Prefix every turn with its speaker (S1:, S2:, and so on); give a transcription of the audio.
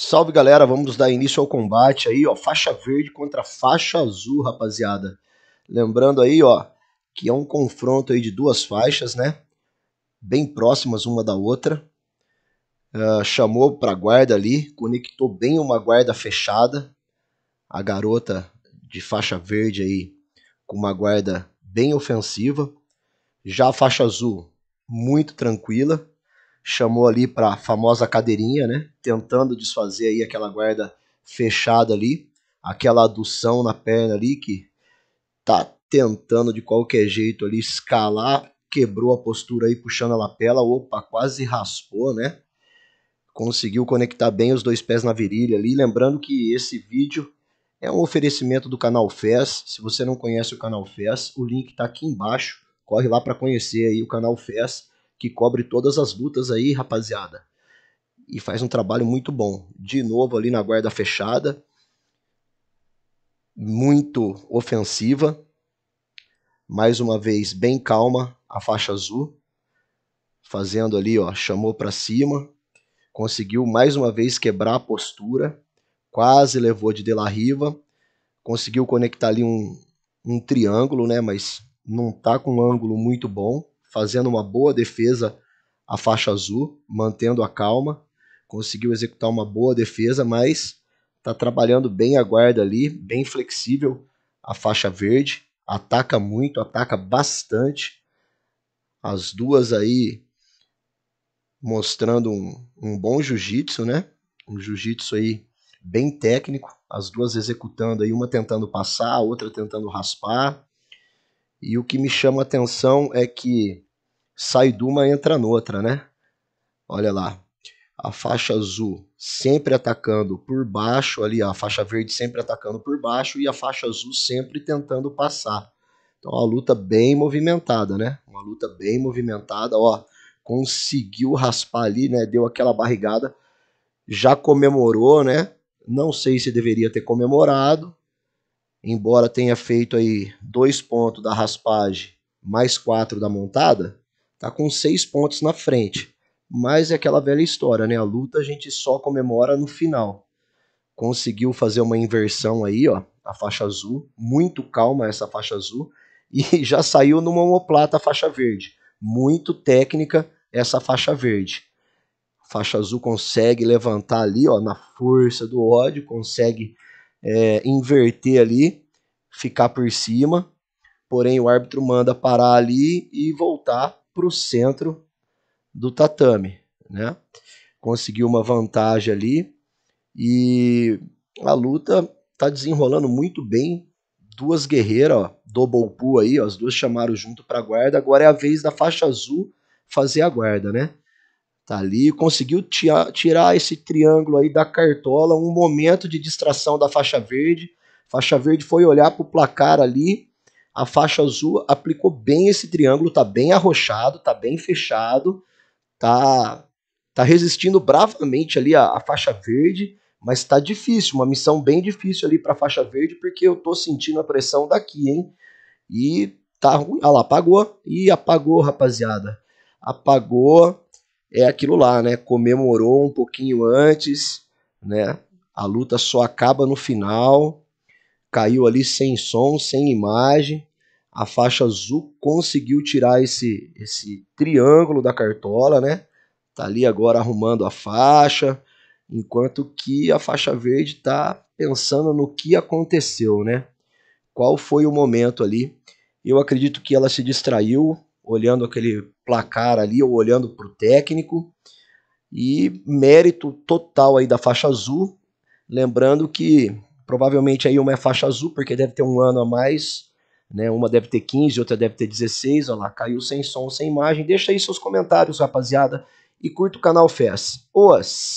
S1: Salve galera, vamos dar início ao combate aí, ó, faixa verde contra faixa azul, rapaziada. Lembrando aí, ó, que é um confronto aí de duas faixas, né? Bem próximas uma da outra. Uh, chamou para guarda ali, conectou bem uma guarda fechada. A garota de faixa verde aí com uma guarda bem ofensiva. Já a faixa azul, muito tranquila chamou ali para a famosa cadeirinha, né? Tentando desfazer aí aquela guarda fechada ali, aquela adução na perna ali que tá tentando de qualquer jeito ali escalar, quebrou a postura aí puxando a lapela, opa, quase raspou, né? Conseguiu conectar bem os dois pés na virilha ali, lembrando que esse vídeo é um oferecimento do canal FES. Se você não conhece o canal FES, o link está aqui embaixo. Corre lá para conhecer aí o canal FES que cobre todas as lutas aí, rapaziada. E faz um trabalho muito bom. De novo ali na guarda fechada. Muito ofensiva. Mais uma vez, bem calma a faixa azul. Fazendo ali, ó, chamou para cima. Conseguiu mais uma vez quebrar a postura. Quase levou de De La Riva. Conseguiu conectar ali um, um triângulo, né? Mas não tá com um ângulo muito bom fazendo uma boa defesa à faixa azul, mantendo a calma, conseguiu executar uma boa defesa, mas está trabalhando bem a guarda ali, bem flexível a faixa verde, ataca muito, ataca bastante. As duas aí mostrando um, um bom jiu-jitsu, né? Um jiu-jitsu aí bem técnico, as duas executando aí, uma tentando passar, a outra tentando raspar, e o que me chama a atenção é que sai de uma, entra noutra, né? Olha lá, a faixa azul sempre atacando por baixo, ali a faixa verde sempre atacando por baixo e a faixa azul sempre tentando passar. Então, uma luta bem movimentada, né? Uma luta bem movimentada, ó, conseguiu raspar ali, né? Deu aquela barrigada, já comemorou, né? Não sei se deveria ter comemorado, embora tenha feito aí dois pontos da raspagem mais quatro da montada, tá com seis pontos na frente. Mas é aquela velha história, né? A luta a gente só comemora no final. Conseguiu fazer uma inversão aí, ó, a faixa azul, muito calma essa faixa azul, e já saiu numa homoplata faixa verde. Muito técnica essa faixa verde. A faixa azul consegue levantar ali, ó, na força do ódio, consegue é, inverter ali, ficar por cima, porém o árbitro manda parar ali e voltar para o centro do tatame, né? Conseguiu uma vantagem ali e a luta tá desenrolando muito bem. Duas guerreiras, ó, double pull aí, ó, as duas chamaram junto para guarda. Agora é a vez da faixa azul fazer a guarda, né? tá ali, conseguiu tia, tirar esse triângulo aí da cartola, um momento de distração da faixa verde. Faixa verde foi olhar para o placar ali, a faixa azul aplicou bem esse triângulo, tá bem arrochado, tá bem fechado, tá tá resistindo bravamente ali a, a faixa verde, mas tá difícil, uma missão bem difícil ali para faixa verde, porque eu tô sentindo a pressão daqui, hein? E tá ruim, Olha lá, apagou e apagou, rapaziada. Apagou é aquilo lá, né? Comemorou um pouquinho antes, né? A luta só acaba no final. Caiu ali sem som, sem imagem. A faixa azul conseguiu tirar esse esse triângulo da cartola, né? Tá ali agora arrumando a faixa, enquanto que a faixa verde tá pensando no que aconteceu, né? Qual foi o momento ali? Eu acredito que ela se distraiu, olhando aquele placar ali ou olhando para o técnico. E mérito total aí da faixa azul. Lembrando que provavelmente aí uma é faixa azul, porque deve ter um ano a mais. Né? Uma deve ter 15, outra deve ter 16. Olha lá, caiu sem som, sem imagem. Deixa aí seus comentários, rapaziada. E curta o canal FES. Oas!